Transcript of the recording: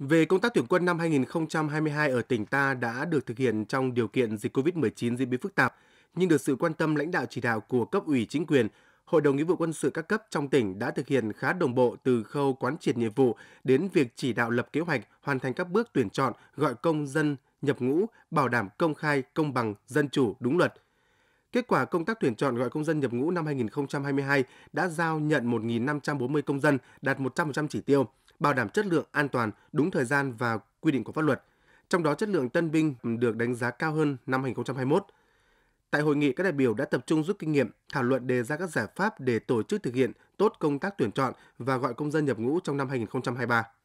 Về công tác tuyển quân năm 2022 ở tỉnh ta đã được thực hiện trong điều kiện dịch COVID-19 diễn biến phức tạp, nhưng được sự quan tâm lãnh đạo chỉ đạo của cấp ủy chính quyền, Hội đồng Nghĩa vụ quân sự các cấp trong tỉnh đã thực hiện khá đồng bộ từ khâu quán triệt nhiệm vụ đến việc chỉ đạo lập kế hoạch hoàn thành các bước tuyển chọn, gọi công dân nhập ngũ, bảo đảm công khai, công bằng, dân chủ, đúng luật. Kết quả công tác tuyển chọn gọi công dân nhập ngũ năm 2022 đã giao nhận 1.540 công dân, đạt 100% chỉ tiêu bảo đảm chất lượng, an toàn, đúng thời gian và quy định của pháp luật. Trong đó chất lượng tân binh được đánh giá cao hơn năm 2021. Tại hội nghị, các đại biểu đã tập trung rút kinh nghiệm, thảo luận đề ra các giải pháp để tổ chức thực hiện tốt công tác tuyển chọn và gọi công dân nhập ngũ trong năm 2023.